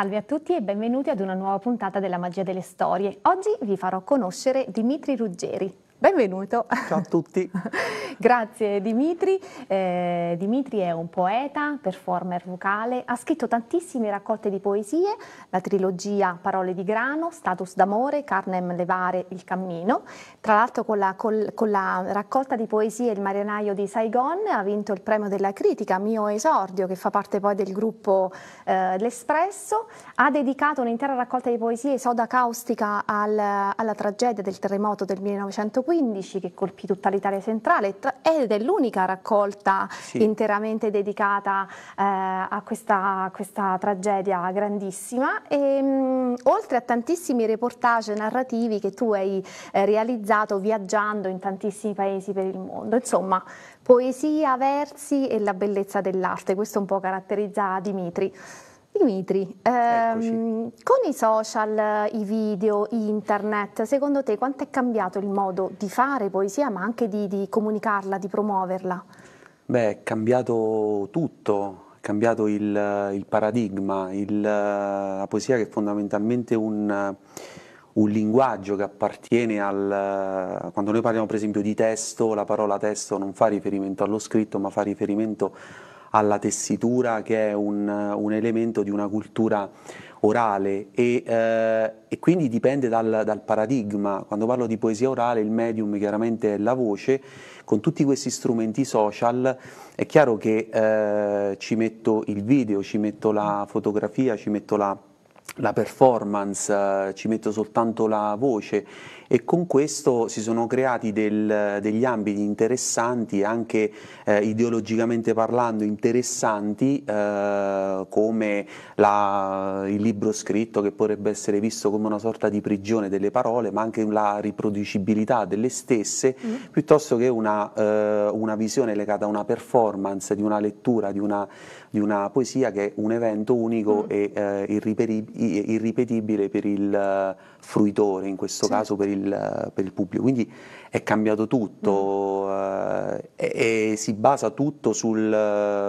Salve a tutti e benvenuti ad una nuova puntata della Magia delle Storie. Oggi vi farò conoscere Dimitri Ruggeri, Benvenuto. Ciao a tutti. Grazie Dimitri. Eh, Dimitri è un poeta, performer vocale, ha scritto tantissime raccolte di poesie, la trilogia Parole di grano, Status d'amore, Carnem levare, Il cammino. Tra l'altro con la, col, con la raccolta di poesie Il marinaio di Saigon ha vinto il premio della critica, mio esordio, che fa parte poi del gruppo eh, L'Espresso. Ha dedicato un'intera raccolta di poesie, Soda Caustica, al, alla tragedia del terremoto del 1940 115 che colpì tutta l'Italia centrale ed è l'unica raccolta sì. interamente dedicata eh, a, questa, a, questa, tragedia grandissima. E, ehm, mh, oltre a tantissimi reportage narrativi che tu hai eh, realizzato viaggiando in tantissimi paesi per il mondo, insomma poesia, versi e la bellezza dell'arte, questo un po' caratterizza Dimitri. Dimitri, ehm, con i social, i video, internet, secondo te quanto è cambiato il modo di fare poesia ma anche di, di comunicarla, di promuoverla? Beh, è cambiato tutto, è cambiato il, il paradigma, il, la poesia che è fondamentalmente un, un linguaggio che appartiene al... quando noi parliamo per esempio di testo, la parola testo non fa riferimento allo scritto ma fa riferimento a alla tessitura che è un, un elemento di una cultura orale e, eh, e quindi dipende dal, dal, paradigma. Quando parlo di poesia orale il medium chiaramente è la voce, con tutti questi strumenti social è chiaro che eh, ci metto il video, ci metto la fotografia, ci metto la, la performance, eh, ci metto soltanto la voce e con questo si sono creati del, degli ambiti interessanti, anche eh, ideologicamente parlando interessanti, eh, come la, il libro scritto che potrebbe essere visto come una sorta di prigione delle parole, ma anche la riproducibilità delle stesse, mm. piuttosto che una, eh, una, visione legata a una performance, di una lettura, di una, di una poesia che è un evento unico mm. e eh, irripetibile per il fruitore in questo sì. caso per il, per il, pubblico. Quindi è cambiato tutto mm. eh, e, e, si basa tutto sul,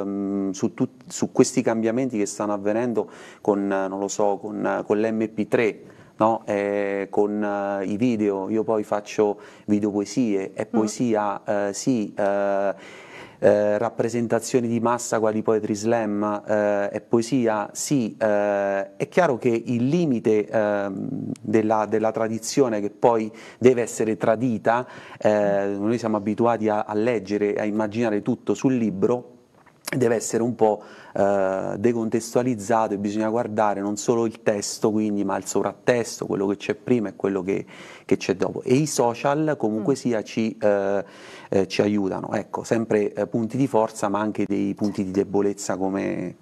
mm, su, tut, su, questi cambiamenti che stanno avvenendo con, so, con, con l'MP3. No? Eh, con eh, i video, io poi faccio video poesie, è mm. poesia mm. sì, eh, eh, rappresentazioni di massa quali Poetry Slam eh, e poesia, sì, eh, è chiaro che il limite ehm, della, della, tradizione che poi deve essere tradita, eh, noi siamo abituati a, a leggere, a immaginare tutto sul libro, deve essere un po' eh, decontestualizzato e bisogna guardare non solo il testo quindi ma il sovrattesto, quello che c'è prima e quello che, che c'è dopo e i social comunque mm. sia ci, eh, eh, ci aiutano, ecco sempre eh, punti di forza ma anche dei punti di debolezza come,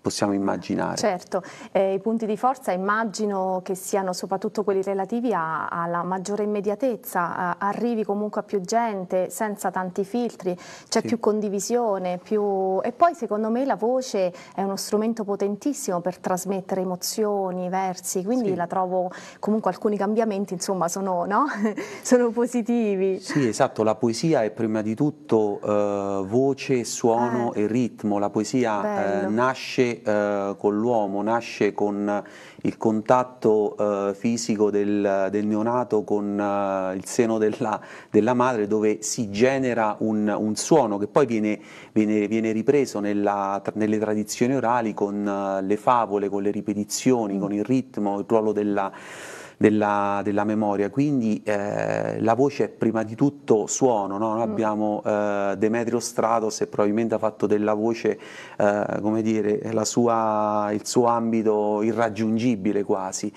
possiamo immaginare. Certo, eh, i punti di forza immagino che siano soprattutto quelli relativi a, alla maggiore immediatezza, a, arrivi comunque a più gente senza tanti filtri, c'è sì. più condivisione, più... e poi secondo me la voce è uno strumento potentissimo per trasmettere emozioni, versi, quindi sì. la trovo comunque alcuni cambiamenti insomma sono, no? sono, positivi. Sì, esatto, la poesia è prima di tutto eh, voce, suono eh. e ritmo, la poesia eh, nasce eh, con l'uomo, nasce con eh, il contatto eh, fisico del, del, neonato con eh, il seno della, della, madre dove si genera un, un suono che poi viene, viene, viene ripreso nella, tra, nelle tradizioni orali con eh, le favole, con le ripetizioni, mm. con il ritmo, il ruolo della della, della memoria, quindi eh, la voce è prima di tutto suono, no? noi mm. abbiamo eh, Demetrio Stratos e probabilmente ha fatto della voce, eh, come dire, sua, il suo ambito irraggiungibile quasi.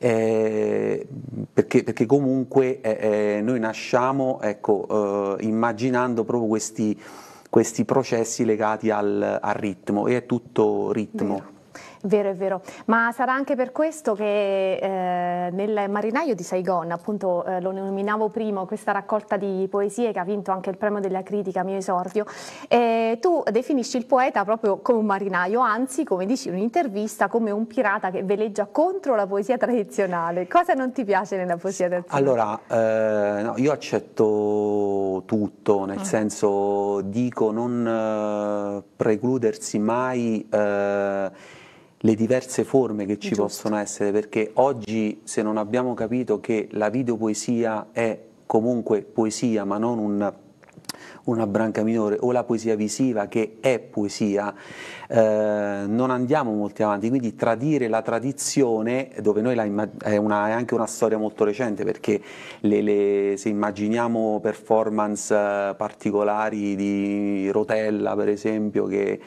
Eh, perché, perché, comunque eh, eh noi nasciamo ecco, eh, immaginando proprio questi, questi, processi legati al, al, ritmo e è tutto ritmo. Vero. Vero, è vero. Ma sarà anche per questo che eh, nel Marinaio di Saigon, appunto eh, lo nominavo prima, questa raccolta di poesie che ha vinto anche il premio della critica, mio esordio, eh, tu definisci il poeta proprio come un marinaio, anzi, come dici in un'intervista, come un pirata che veleggia contro la poesia tradizionale. Cosa non ti piace nella poesia tradizionale? Allora, eh, no, io accetto tutto, nel ah. senso dico non eh, precludersi mai eh, le diverse forme che ci Giusto. possono essere, perché oggi se non abbiamo capito che la videopoesia è comunque poesia, ma non un una branca minore o la poesia visiva che è poesia, eh, non andiamo molto avanti, quindi tradire la tradizione dove noi la immag- è, una, è, anche una storia molto recente perché le, le, se immaginiamo performance eh, particolari di Rotella per esempio che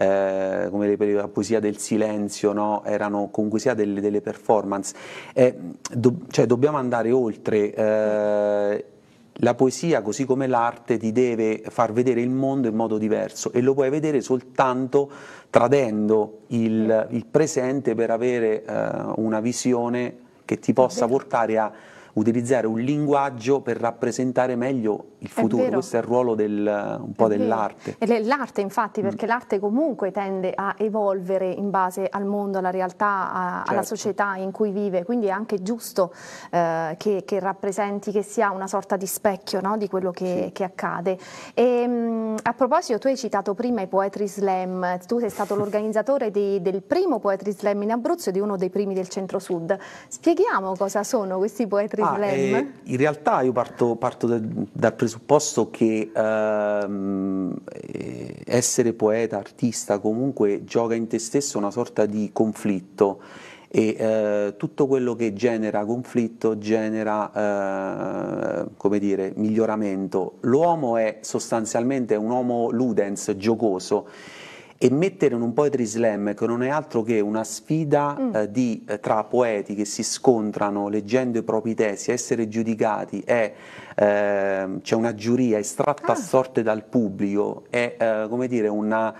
eh, come le, la poesia del silenzio, no? erano comunque sia delle, delle performance. Eh, do, cioè, dobbiamo andare oltre. Eh, la poesia, così come l'arte, ti deve far vedere il mondo in modo diverso e lo puoi vedere soltanto tradendo il, il presente per avere eh, una visione che ti possa portare a utilizzare un linguaggio per rappresentare meglio il futuro, è questo è il ruolo del, un po' dell'arte. L'arte infatti, perché mm. l'arte comunque tende a evolvere in base al mondo, alla realtà, a, certo. alla società in cui vive, quindi è anche giusto eh, che, che, rappresenti, che sia una sorta di specchio no? di quello che, sì. che accade. E, ehm, a proposito, tu hai citato prima i Poetry Slam, tu sei stato l'organizzatore del primo Poetry Slam in Abruzzo e di uno dei primi del Centro-Sud. Spieghiamo cosa sono questi Poetry Slam realtà, eh, in realtà io parto, parto da, dal presupposto che ehm, eh, essere poeta, artista comunque gioca in te stesso una sorta di conflitto e eh, tutto quello che genera conflitto genera eh, come dire, miglioramento. L'uomo è sostanzialmente un uomo ludens, giocoso e mettere in un poetry slam che non è altro che una sfida mm. eh, di, eh, tra poeti che si scontrano leggendo i propri testi, essere giudicati, eh, c'è una giuria estratta ah. a sorte dal pubblico, è eh, come dire una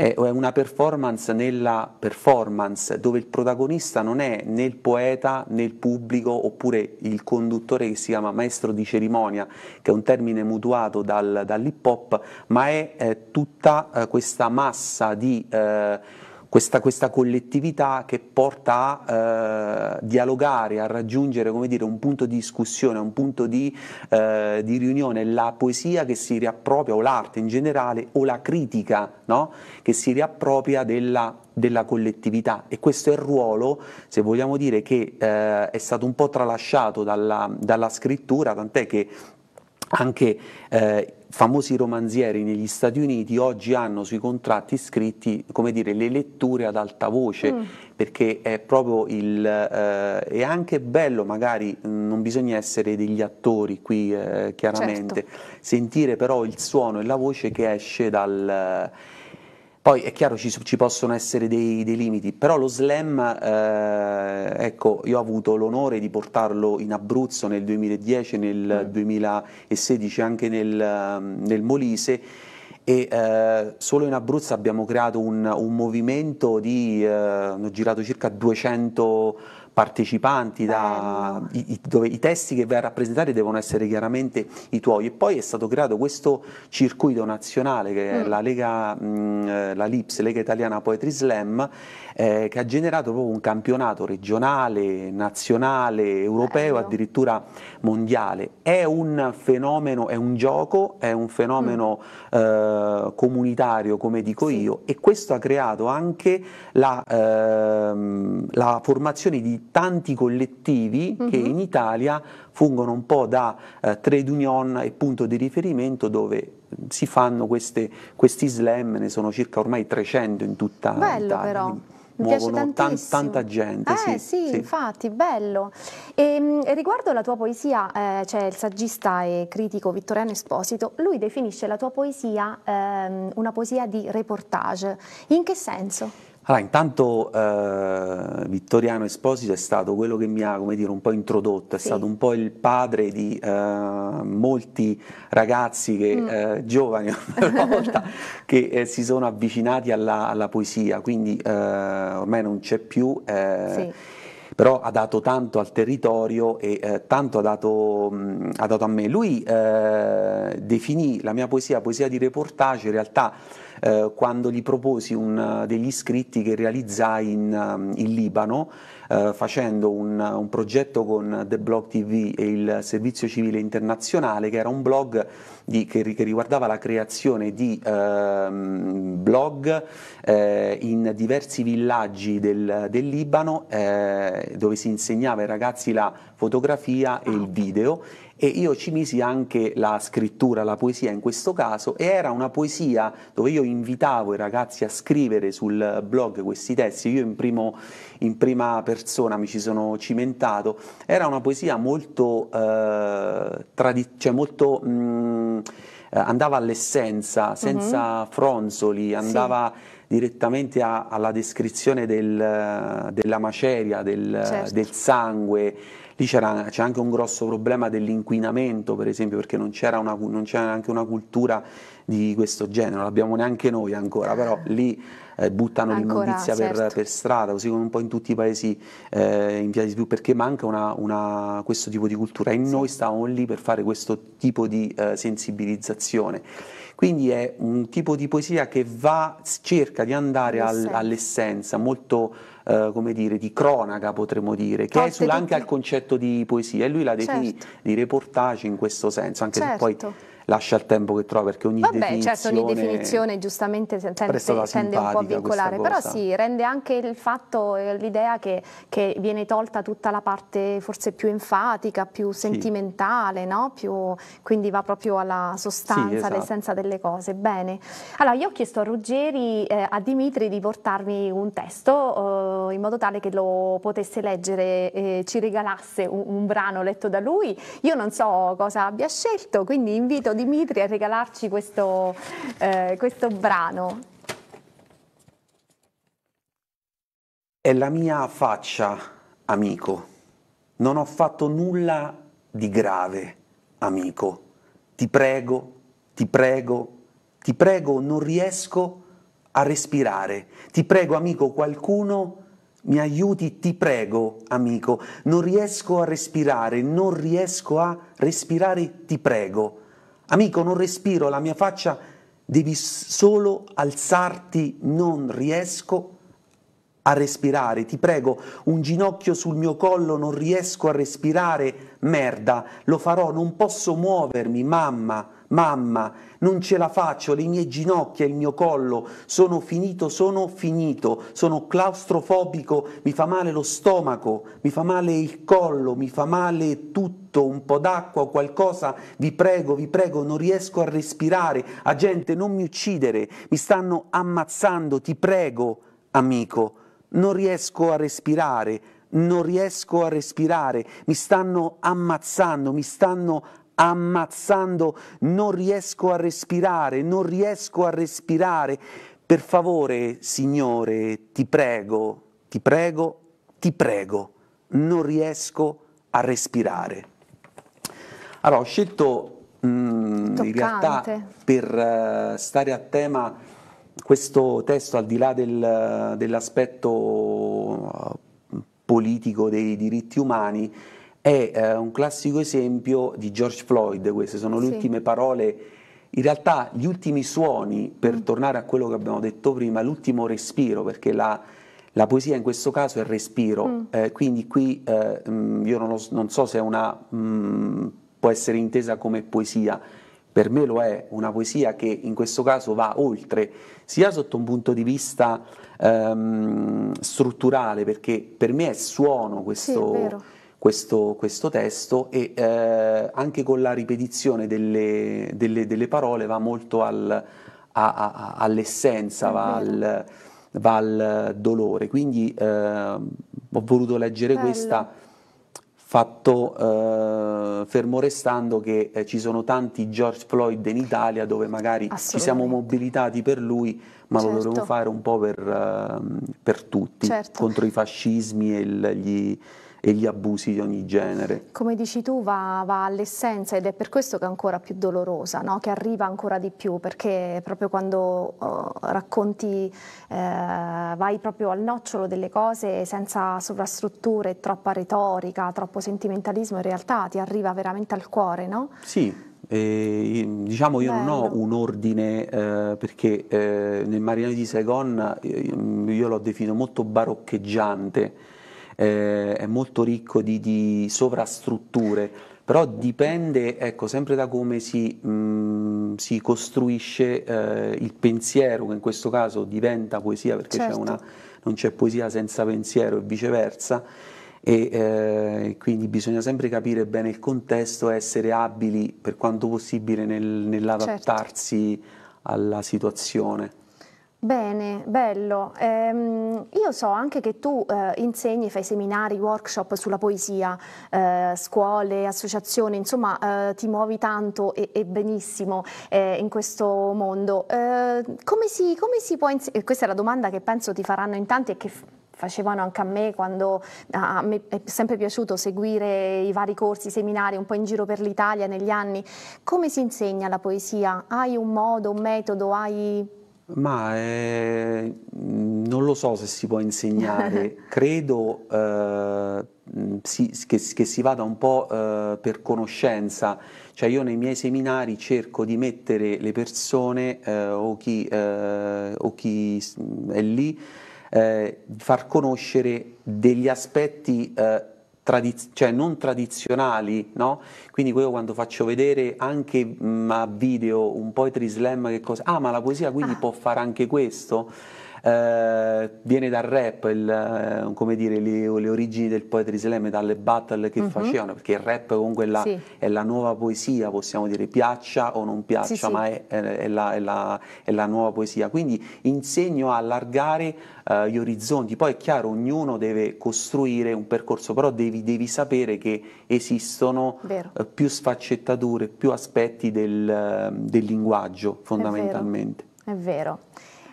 è una performance nella performance, dove il protagonista non è né il poeta né il pubblico oppure il conduttore che si chiama maestro di cerimonia, che è un termine mutuato dal, dall'hip hop, ma è eh, tutta eh, questa massa di... Eh, questa, questa, collettività che porta a eh, dialogare, a raggiungere dire, un punto di discussione, un punto di, eh, di, riunione, la poesia che si riappropria o l'arte in generale o la critica no? che si riappropria della, della, collettività e questo è il ruolo, se vogliamo dire, che eh, è stato un po' tralasciato dalla, dalla scrittura, tant'è che anche eh, famosi romanzieri negli Stati Uniti oggi hanno sui contratti scritti come dire, le letture ad alta voce, mm. perché è proprio il... Eh, è anche bello, magari mm, non bisogna essere degli attori qui eh, chiaramente, certo. sentire però il suono e la voce che esce dal poi è chiaro ci, ci possono essere dei, dei, limiti, però lo slam, eh, ecco, io ho avuto l'onore di portarlo in Abruzzo nel 2010, nel mm. 2016 anche nel, ehm, nel Molise e eh, solo in Abruzzo abbiamo creato un, un movimento di, eh, ho girato circa 200 partecipanti, da, i, i, dove i testi che vai a rappresentare devono essere chiaramente i tuoi. E poi è stato creato questo circuito nazionale che mm. è la Lega, mh, mm, eh, la LIPS, Lega Italiana Poetry Slam, eh, che ha generato proprio un campionato regionale, nazionale, europeo, Bello. addirittura mondiale. È un fenomeno, è un gioco, è un fenomeno mm. eh, comunitario, come dico sì. io, e questo ha creato anche la, ehm, la formazione di tanti collettivi mm-hmm. che mhm. in Italia fungono un po' da eh, trade union e punto di riferimento dove si fanno queste, questi slam, ne sono circa ormai 300 in tutta Bello Italia. Però. Mi muovono tan, tanta gente. Eh, sì, sì, sì, infatti, bello. E, ehm, riguardo la tua poesia, eh, c'è il saggista e critico Vittoriano Esposito, lui definisce la tua poesia eh, una poesia di reportage. In che senso? Allora, intanto eh, Vittoriano Esposito è stato quello che mi ha, come dire, un po' introdotto, è sì. stato un po' il padre di eh, molti ragazzi che, mm. eh, giovani una volta, che eh, si sono avvicinati alla, alla poesia, quindi eh, ormai non c'è più. Eh, sì però ha dato tanto al territorio e eh, tanto ha dato, mh, mm, ha dato, a me. Lui eh, definì la mia poesia poesia di reportage, in realtà eh, quando gli proposi un, eh, degli scritti che realizzai in, eh, in Libano eh, facendo un, un, progetto con The Blog TV e il Servizio Civile Internazionale che era un blog di, che, che, riguardava la creazione di ehm, blog eh, in diversi villaggi del, del Libano dove si insegnava ai ragazzi la fotografia e il video e io ci misi anche la scrittura, la poesia in questo caso e era una poesia dove io invitavo i ragazzi a scrivere sul blog questi testi, io in, primo, in prima persona mi ci sono cimentato, era una poesia molto, eh, tradi- cioè molto mh, mm, andava all'essenza, mhm. senza mm-hmm. fronzoli, andava... Sì direttamente a, alla descrizione del, della maceria, del, certo. del sangue, Lì c'era, c'è anche un grosso problema dell'inquinamento, per esempio, perché non c'era, una, non c'era neanche una cultura di questo genere, non l'abbiamo neanche noi ancora, però lì eh, buttano ancora, l'immondizia certo. per, per, strada, così come un po' in tutti i paesi eh, in via di sviluppo, perché manca una, una, questo tipo di cultura e sì. noi stavamo lì per fare questo tipo di eh, sensibilizzazione. Quindi è un tipo di poesia che va, cerca di andare al, all'essenza, molto eh, come dire, di cronaca, potremmo dire, che Tolte esula anche al concetto di poesia e lui la definì certo. di reportage in questo senso, anche certo. se poi certo lascia il tempo che trova perché ogni Vabbè, definizione certo, ogni definizione giustamente tende, tende un po' a vincolare, però sì, rende anche il fatto, l'idea che, che, viene tolta tutta la parte forse più enfatica, più sentimentale, sì. no? più, quindi va proprio alla sostanza, sì, esatto. all'essenza delle cose. Bene, allora io ho chiesto a Ruggeri, eh, a Dimitri di portarmi un testo eh, in modo tale che lo potesse leggere, eh, ci regalasse un, un brano letto da lui. Io non so cosa abbia scelto, quindi invito Dimitri a regalarci questo, eh, questo brano. È la mia faccia, amico. Non ho fatto nulla di grave, amico. Ti prego, ti prego, ti prego, non riesco a respirare. Ti prego, amico, qualcuno mi aiuti, ti prego, amico. Non riesco a respirare, non riesco a respirare, ti prego. Amico, non respiro, la mia faccia devi solo alzarti, non riesco a respirare, ti prego, un ginocchio sul mio collo, non riesco a respirare, merda, lo farò, non posso muovermi, mamma, mamma, non ce la faccio, le mie ginocchia, il mio collo, sono finito, sono finito, sono claustrofobico, mi fa male lo stomaco, mi fa male il collo, mi fa male tutto, un po' d'acqua, o qualcosa, vi prego, vi prego, non riesco a respirare, agente, non mi uccidere, mi stanno ammazzando, ti prego, amico non riesco a respirare, non riesco a respirare, mi stanno ammazzando, mi stanno ammazzando, non riesco a respirare, non riesco a respirare. Per favore, Signore, ti prego, ti prego, ti prego, non riesco a respirare. Allora, ho scelto mh, mm, in realtà per uh, stare a tema questo testo, al di là del, dell'aspetto eh, politico dei diritti umani, è eh, un classico esempio di George Floyd, queste sono le sì. ultime parole, in realtà gli ultimi suoni, per mm. tornare a quello che abbiamo detto prima, l'ultimo respiro, perché la, la poesia in questo caso è il respiro, mm. eh, quindi qui eh, mm, io non, lo, non, so se una, mh, mm, può essere intesa come poesia, per me lo è una poesia che in questo caso va oltre, sia sotto un punto di vista ehm, strutturale, perché per me è suono questo, sì, è questo, questo testo e eh, anche con la ripetizione delle, delle, delle parole va molto al, a, a, all'essenza, va al, va al, dolore. Quindi eh, ho voluto leggere Bello. questa Fatto eh, fermo restando che eh, ci sono tanti George Floyd in Italia dove magari ci siamo mobilitati per lui, ma certo. lo dovremmo certo. fare un po' per, ehm, per tutti, certo. contro i fascismi e gli, e gli abusi di ogni genere. Come dici tu va, va all'essenza ed è per questo che è ancora più dolorosa, no? che arriva ancora di più, perché proprio quando oh, racconti, eh, vai proprio al nocciolo delle cose senza sovrastrutture, troppa retorica, troppo sentimentalismo, in realtà ti arriva veramente al cuore, no? Sì, eh, diciamo io Bello. non ho un ordine eh, perché eh, nel Mariano di Saigon eh, io l'ho definito molto baroccheggiante eh, è molto ricco di, di sovrastrutture, però dipende ecco, sempre da come si, mh, mm, si costruisce eh, il pensiero, che in questo caso diventa poesia perché certo. c'è una, non c'è poesia senza pensiero e viceversa. E eh, quindi bisogna sempre capire bene il contesto, e essere abili per quanto possibile nel, nell'adattarsi certo. alla situazione. Bene, bello. Ehm, io so anche che tu eh, insegni, fai seminari, workshop sulla poesia, eh, scuole, associazioni, insomma eh, ti muovi tanto e, e benissimo eh, in questo mondo. Eh, come, si, come si può insegnare? Eh, questa è la domanda che penso ti faranno in tanti e che facevano anche a me quando a me è sempre piaciuto seguire i vari corsi, i seminari un po' in giro per l'Italia negli anni. Come si insegna la poesia? Hai un modo, un metodo, hai ma eh, non lo so se si può insegnare, credo eh, si, che, che, si vada un po' eh, per conoscenza, cioè io nei miei seminari cerco di mettere le persone eh, o chi, eh, o, chi, è lì, eh, far conoscere degli aspetti tradiz- cioè non tradizionali, no? Quindi io quando faccio vedere anche mm, a video un poetry slam che cosa... Ah, ma la poesia quindi ah. può fare anche questo? eh, viene dal rap, il, eh, come dire, le, le, origini del Poetry Slam, dalle battle che uh-huh. facevano, perché il rap comunque è la, sì. è la, nuova poesia, possiamo dire, piaccia o non piaccia, sì, ma è, è, la, la, è, la, nuova poesia. Quindi insegno a allargare uh, gli orizzonti, poi è chiaro, ognuno deve costruire un percorso, però devi, devi sapere che esistono uh, più sfaccettature, più aspetti del, del linguaggio fondamentalmente. È vero. È vero.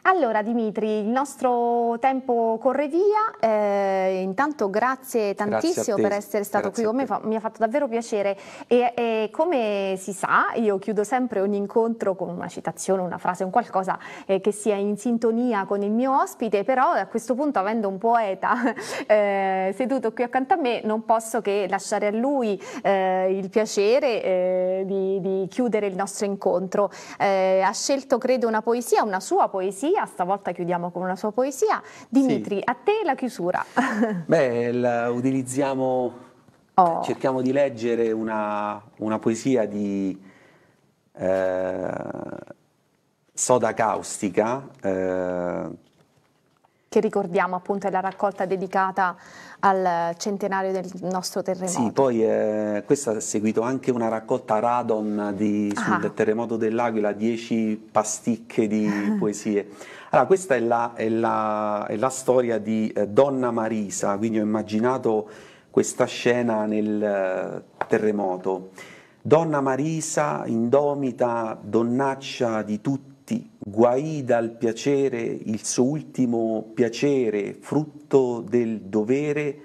Allora Dimitri, il nostro tempo corre via, eh, intanto grazie tantissimo grazie per essere stato grazie qui con me, mi ha fatto davvero piacere e, e, come si sa io chiudo sempre ogni incontro con una citazione, una frase, un qualcosa eh, che sia in sintonia con il mio ospite, però a questo punto avendo un poeta eh, seduto qui accanto a me non posso che lasciare a lui eh, il piacere eh, di, di, chiudere il nostro incontro. Eh, ha scelto credo una poesia, una sua poesia, poesia, stavolta chiudiamo con una sua poesia. Dimitri, sì. a te la chiusura. Beh, la utilizziamo, oh. cerchiamo di leggere una, una poesia di eh, Soda Caustica. Eh, che ricordiamo appunto è la raccolta dedicata al centenario del nostro terremoto. Sì, poi eh, questa ha seguito anche una raccolta Radon di, sul ah. terremoto dell'Aquila, 10 pasticche di poesie. Allora, questa è la, è la, è la storia di eh, Donna Marisa, quindi ho immaginato questa scena nel eh, terremoto. Donna Marisa, indomita, donnaccia di tutti guai dal piacere, il suo ultimo piacere, frutto del dovere,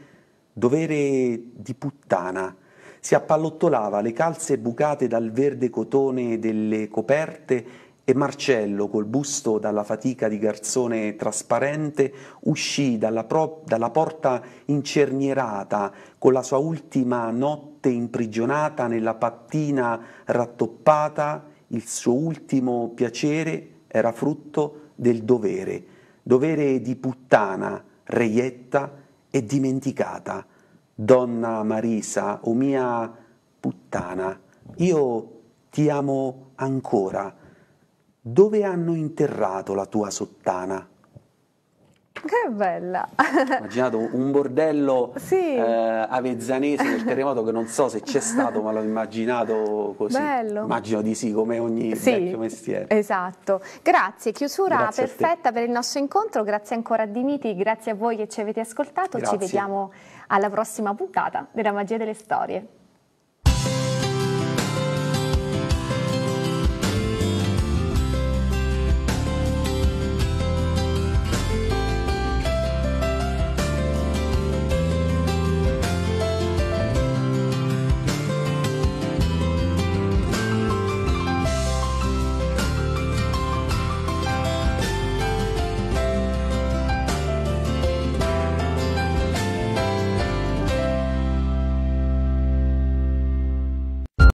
dovere di puttana. Si appallottolava le calze bucate dal verde cotone delle coperte e Marcello, col busto dalla fatica di garzone trasparente, uscì dalla, pro- dalla porta incernierata con la sua ultima notte imprigionata nella pattina rattoppata, il suo ultimo piacere era frutto del dovere, dovere di puttana, reietta e dimenticata. Donna Marisa, o mia puttana, io ti amo ancora. Dove hanno interrato la tua sottana? Che bella! Immaginato un bordello sì. eh, avezzanese del terremoto che non so se c'è stato, ma l'ho immaginato così. Bello. Immagino di sì, come ogni sì, vecchio mestiere. Esatto. Grazie, chiusura grazie perfetta per il nostro incontro. Grazie ancora a Dimiti, grazie a voi che ci avete ascoltato. Grazie. Ci vediamo alla prossima puntata della Magia delle Storie.